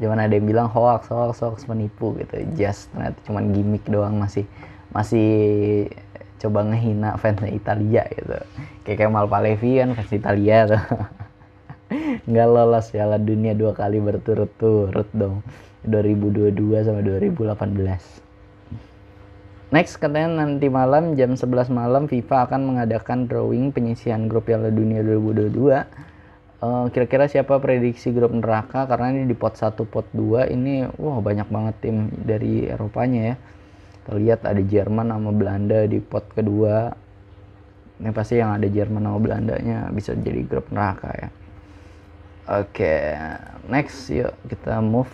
Cuman ada yang bilang hoax, hoax, hoax menipu gitu. Just ternyata cuman gimmick doang masih masih coba ngehina fansnya Italia gitu kayak Kemal Palevi kan fans Italia tuh nggak lolos Piala Dunia dua kali berturut-turut dong 2022 sama 2018 next katanya nanti malam jam 11 malam FIFA akan mengadakan drawing penyisian grup Piala Dunia 2022 eh, kira-kira siapa prediksi grup neraka karena ini di pot 1 pot 2 ini wah wow, banyak banget tim dari Eropanya ya terlihat ada Jerman sama Belanda di pot kedua ini pasti yang ada Jerman sama Belandanya bisa jadi grup neraka ya oke okay, next yuk kita move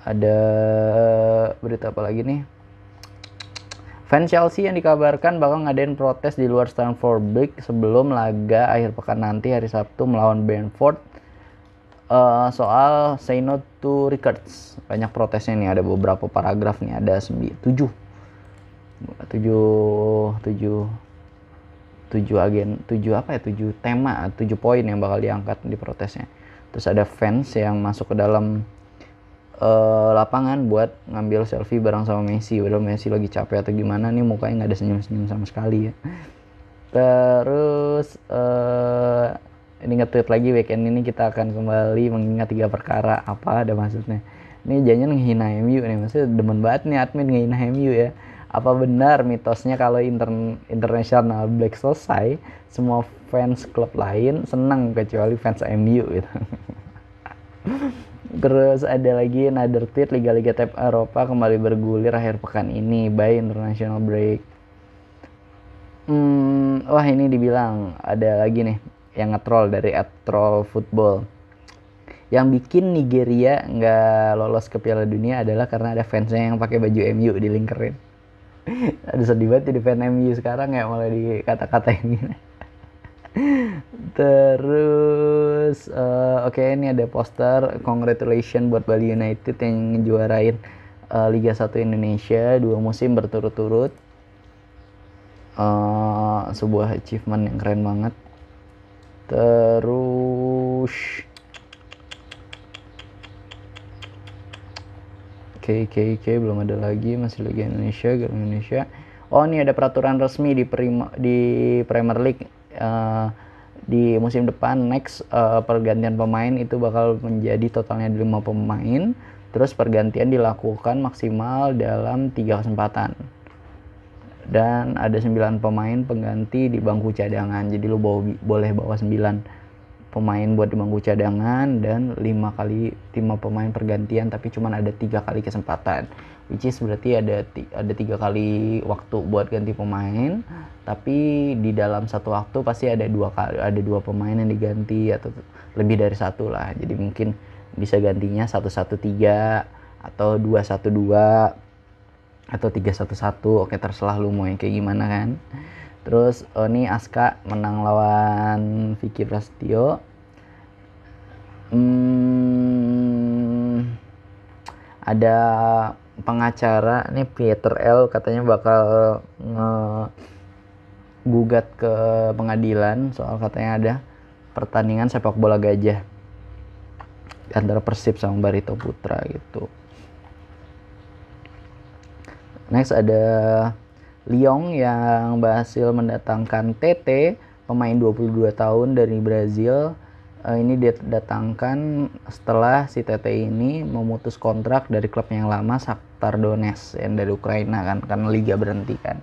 ada berita apa lagi nih Fans Chelsea yang dikabarkan bakal ngadain protes di luar Stamford Bridge sebelum laga akhir pekan nanti hari Sabtu melawan Brentford uh, soal say no to records. Banyak protesnya nih, ada beberapa paragraf nih, ada 7 tujuh tujuh tujuh agen tujuh apa ya tujuh tema tujuh poin yang bakal diangkat di protesnya terus ada fans yang masuk ke dalam uh, lapangan buat ngambil selfie bareng sama Messi padahal Messi lagi capek atau gimana nih mukanya nggak ada senyum senyum sama sekali ya terus uh, ini ngetweet lagi weekend ini kita akan kembali mengingat tiga perkara apa ada maksudnya ini jadinya ngehina MU nih maksudnya demen banget nih admin ngehina MU ya apa benar mitosnya kalau intern international black selesai semua fans klub lain senang kecuali fans MU gitu Terus ada lagi another tweet Liga-Liga Tab Eropa kembali bergulir akhir pekan ini by international break. Hmm, wah ini dibilang ada lagi nih yang ngetrol dari @troll football. Yang bikin Nigeria nggak lolos ke Piala Dunia adalah karena ada fansnya yang pakai baju MU di linkerin. Ada sedih banget jadi fan MU sekarang ya malah dikata kata ini. Terus uh, oke okay, ini ada poster congratulation buat Bali United yang juarain uh, eh, Liga 1 Indonesia dua musim berturut-turut. Uh, sebuah achievement yang keren banget terus Oke, oke, belum ada lagi, masih lagi Indonesia, Galang Indonesia. Oh, ini ada peraturan resmi di prima, di Premier League uh, di musim depan next uh, pergantian pemain itu bakal menjadi totalnya 5 pemain. Terus pergantian dilakukan maksimal dalam tiga kesempatan dan ada 9 pemain pengganti di bangku cadangan jadi lu bawa, boleh bawa 9 pemain buat di bangku cadangan dan 5 kali 5 pemain pergantian tapi cuman ada tiga kali kesempatan which is berarti ada ada tiga kali waktu buat ganti pemain tapi di dalam satu waktu pasti ada dua kali ada dua pemain yang diganti atau lebih dari satu lah jadi mungkin bisa gantinya satu satu tiga atau dua satu dua atau 311 oke terserah lu mau yang kayak gimana kan terus ini eh, Aska menang lawan Vicky Prasetyo hmm, ada pengacara nih Peter L katanya bakal nge gugat ke pengadilan soal katanya ada pertandingan sepak bola gajah antara Persib sama Barito Putra gitu. Next ada Lyon yang berhasil mendatangkan TT, pemain 22 tahun dari Brazil. Eh, ini didatangkan setelah si TT ini memutus kontrak dari klub yang lama Shakhtar Donetsk yang dari Ukraina kan karena liga berhenti kan.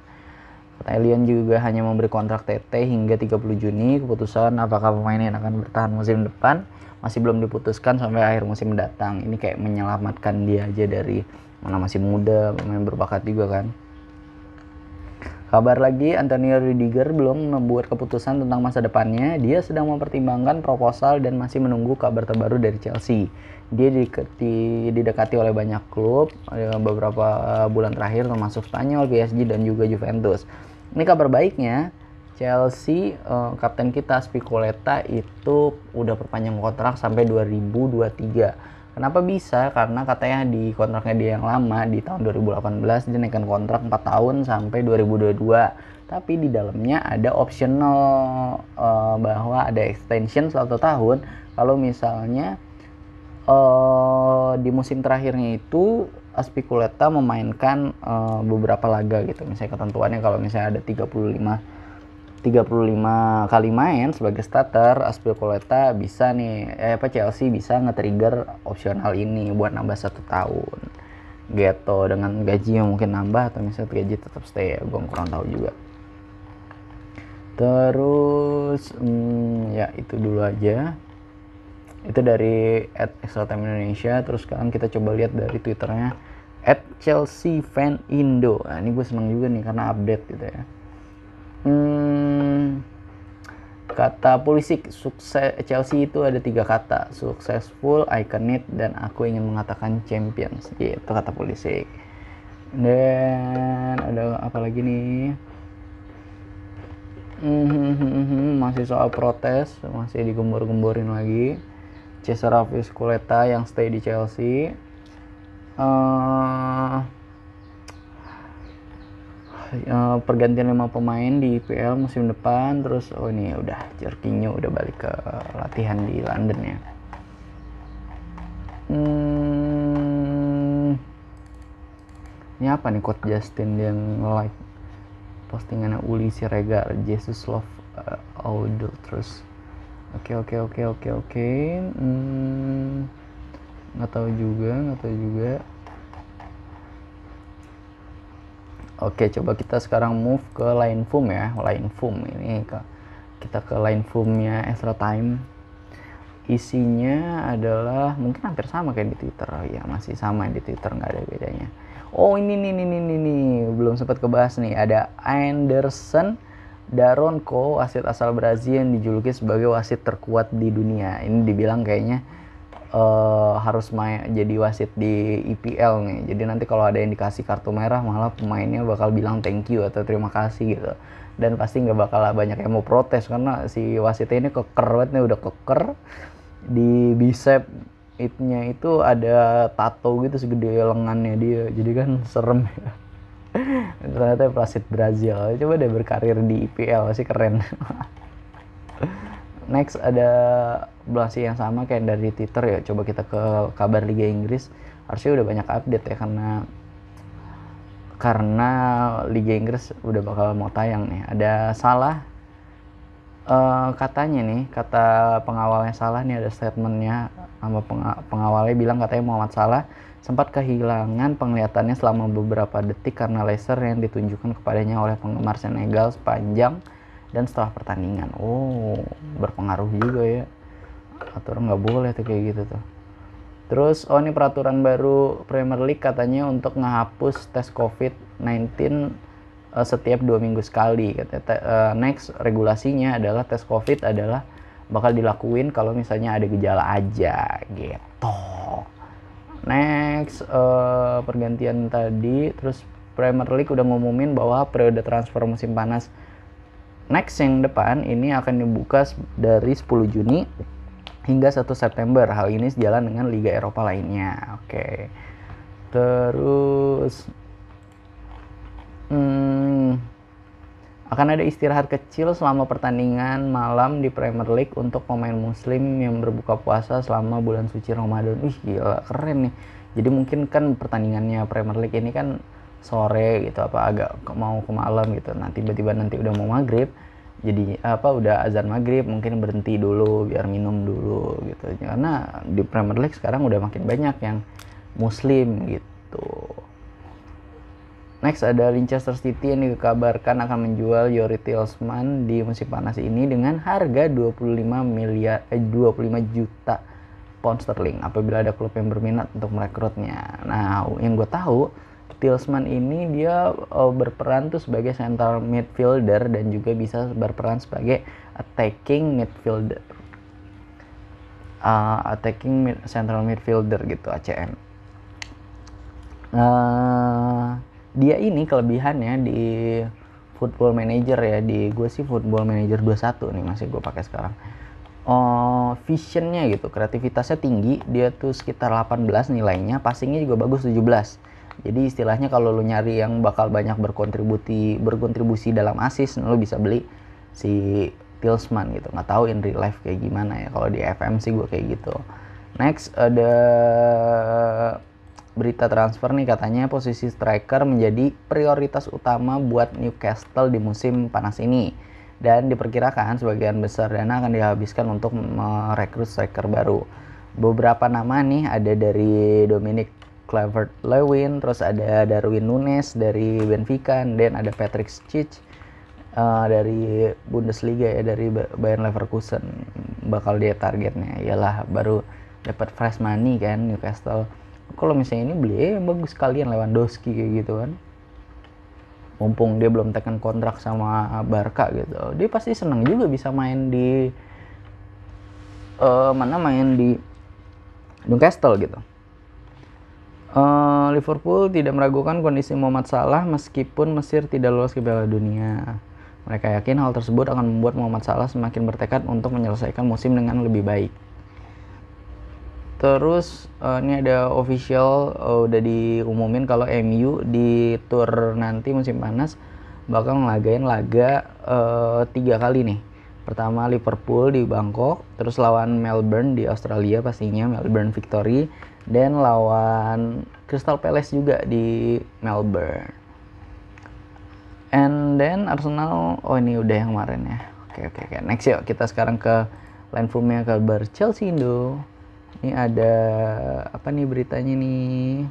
Lyon juga hanya memberi kontrak TT hingga 30 Juni. Keputusan apakah pemain ini akan bertahan musim depan masih belum diputuskan sampai akhir musim mendatang. Ini kayak menyelamatkan dia aja dari mana masih muda pemain berbakat juga kan Kabar lagi, Antonio Rudiger belum membuat keputusan tentang masa depannya. Dia sedang mempertimbangkan proposal dan masih menunggu kabar terbaru dari Chelsea. Dia didekati, didekati oleh banyak klub eh, beberapa eh, bulan terakhir termasuk Spanyol, PSG, dan juga Juventus. Ini kabar baiknya, Chelsea, eh, kapten kita Spicoleta itu udah perpanjang kontrak sampai 2023 Kenapa bisa? Karena katanya di kontraknya dia yang lama di tahun 2018 dia naikkan kontrak 4 tahun sampai 2022. Tapi di dalamnya ada optional uh, bahwa ada extension satu tahun kalau misalnya uh, di musim terakhirnya itu Aspikuleta memainkan uh, beberapa laga gitu. Misalnya ketentuannya kalau misalnya ada 35 35 kali main sebagai starter Aspilicueta bisa nih eh, apa Chelsea bisa nge-trigger opsional ini buat nambah satu tahun gitu dengan gaji yang mungkin nambah atau misalnya gaji tetap stay ya gue kurang tahu juga terus hmm, ya itu dulu aja itu dari at time Indonesia terus sekarang kita coba lihat dari twitternya at Chelsea fan Indo nah, ini gue seneng juga nih karena update gitu ya Hmm, kata polisi sukses Chelsea itu ada tiga kata successful, iconic dan aku ingin mengatakan champions itu kata polisi dan ada apa lagi nih Mm -hmm, masih soal protes, masih digembor-gemborin lagi. Cesar Avis Kuleta yang stay di Chelsea. Uh, Eh, pergantian lima pemain di PL musim depan terus oh ini udah Jorginho udah balik ke latihan di London ya hmm, ini apa nih quote Justin yang like postingan Uli Siregar Jesus love uh, terus oke oke oke oke oke hmm, nggak tahu juga nggak tahu juga Oke, coba kita sekarang move ke line foam ya. Line foam ini ke, kita ke line foamnya extra time. Isinya adalah mungkin hampir sama kayak di Twitter. Oh, ya, masih sama di Twitter nggak ada bedanya. Oh, ini nih nih nih nih nih belum sempat kebahas nih. Ada Anderson Daronco, wasit asal Brazil yang dijuluki sebagai wasit terkuat di dunia. Ini dibilang kayaknya uh, harus main jadi wasit di IPL e nih. Jadi nanti kalau ada yang dikasih kartu merah malah pemainnya bakal bilang thank you atau terima kasih gitu. Dan pasti nggak bakal banyak yang mau protes karena si wasitnya ini keker banget nih udah keker di bicep itnya itu ada tato gitu segede lengannya dia. Jadi kan serem ya. Ternyata wasit Brazil. Coba deh berkarir di IPL e sih keren. Next ada blasi yang sama kayak dari Twitter ya. Coba kita ke kabar Liga Inggris. Harusnya udah banyak update ya karena karena Liga Inggris udah bakal mau tayang nih. Ada salah uh, katanya nih, kata pengawalnya salah nih ada statementnya sama pengawalnya bilang katanya Muhammad Salah sempat kehilangan penglihatannya selama beberapa detik karena laser yang ditunjukkan kepadanya oleh penggemar Senegal sepanjang dan setelah pertandingan oh berpengaruh juga ya aturan nggak boleh tuh kayak gitu tuh terus oh ini peraturan baru Premier League katanya untuk ngehapus tes COVID-19 eh, setiap dua minggu sekali eh, next regulasinya adalah tes COVID adalah bakal dilakuin kalau misalnya ada gejala aja gitu next eh, pergantian tadi terus Premier League udah ngumumin bahwa periode transfer musim panas Next yang depan ini akan dibuka dari 10 Juni hingga 1 September. Hal ini sejalan dengan Liga Eropa lainnya. Oke. Okay. Terus hmm, akan ada istirahat kecil selama pertandingan malam di Premier League untuk pemain muslim yang berbuka puasa selama bulan suci Ramadan. Wih, gila, keren nih. Jadi mungkin kan pertandingannya Premier League ini kan sore gitu apa agak mau ke malam gitu nah tiba-tiba nanti udah mau maghrib jadi apa udah azan maghrib mungkin berhenti dulu biar minum dulu gitu karena di Premier League sekarang udah makin banyak yang muslim gitu Next ada Leicester City yang dikabarkan akan menjual Yori Tilsman di musim panas ini dengan harga 25 miliar eh, 25 juta pound sterling apabila ada klub yang berminat untuk merekrutnya. Nah, yang gue tahu Tilsman ini dia uh, berperan tuh sebagai central midfielder dan juga bisa berperan sebagai attacking midfielder. Uh, attacking mid central midfielder gitu ACM. Uh, ah, dia ini kelebihannya di Football Manager ya di gue sih Football Manager 21 nih masih gue pakai sekarang uh, visionnya gitu kreativitasnya tinggi dia tuh sekitar 18 nilainya passingnya juga bagus 17 jadi istilahnya kalau lu nyari yang bakal banyak berkontribusi berkontribusi dalam asis, lu bisa beli si Tilsman gitu. Nggak tahu in real life kayak gimana ya. Kalau di FM sih gue kayak gitu. Next ada berita transfer nih katanya posisi striker menjadi prioritas utama buat Newcastle di musim panas ini dan diperkirakan sebagian besar dana akan dihabiskan untuk merekrut striker baru. Beberapa nama nih ada dari Dominic Clavert Lewin, terus ada Darwin Nunes dari Benfica, dan ada Patrick Schick uh, eh, dari Bundesliga ya dari Bayern Leverkusen bakal dia targetnya. Iyalah baru dapat fresh money kan Newcastle. Kalau misalnya ini beli eh, bagus kalian Lewandowski kayak gitu kan. Mumpung dia belum tekan kontrak sama Barca gitu. Dia pasti senang juga bisa main di uh, mana main di Newcastle gitu Eh, Liverpool tidak meragukan kondisi Muhammad Salah meskipun Mesir tidak lolos ke Piala Dunia. Mereka yakin hal tersebut akan membuat Muhammad Salah semakin bertekad untuk menyelesaikan musim dengan lebih baik. Terus uh, ini ada official uh, udah diumumin kalau MU di tour nanti musim panas bakal ngelagain laga uh, tiga kali nih. Pertama Liverpool di Bangkok, terus lawan Melbourne di Australia pastinya Melbourne Victory, dan lawan Crystal Palace juga di Melbourne and then Arsenal oh ini udah yang kemarin ya oke okay, oke okay, oke okay. next yuk kita sekarang ke line landformnya kabar Chelsea Indo ini ada apa nih beritanya nih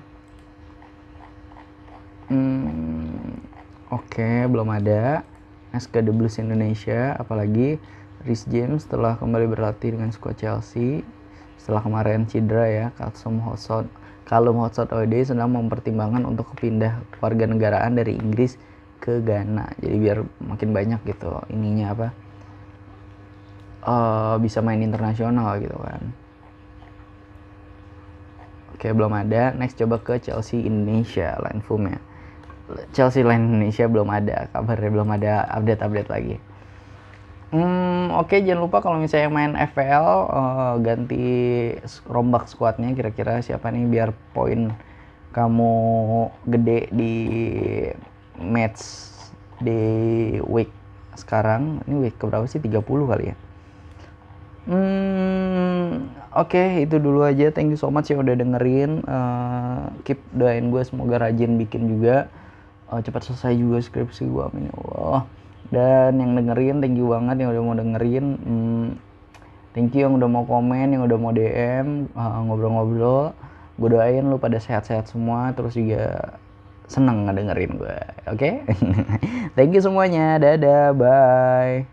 hmm, oke okay, belum ada SK The Blues Indonesia apalagi Rhys James telah kembali berlatih dengan skuad Chelsea setelah kemarin cedera ya, Kalsum Hotshot Kalum Hotshot Ode sedang mempertimbangkan untuk pindah warga negaraan dari Inggris ke Ghana. Jadi biar makin banyak gitu ininya apa? Uh, bisa main internasional gitu kan. Oke, belum ada. Next coba ke Chelsea Indonesia line ya. Chelsea line Indonesia belum ada, kabarnya belum ada update-update lagi. Hmm, oke okay, jangan lupa kalau misalnya main FPL uh, eh, ganti rombak skuadnya kira-kira siapa nih biar poin kamu gede di match di week sekarang. Ini week keberapa sih? 30 kali ya. Hmm, oke okay, itu dulu aja. Thank you so much ya udah dengerin. Uh, keep doain gue semoga rajin bikin juga. Uh, cepat selesai juga skripsi gue. Amin ya Allah dan yang dengerin thank you banget yang udah mau dengerin hmm, thank you yang udah mau komen yang udah mau DM eh, ngobrol-ngobrol uh, gue doain lu pada sehat-sehat semua terus juga seneng ngedengerin gue oke okay? thank you semuanya dadah bye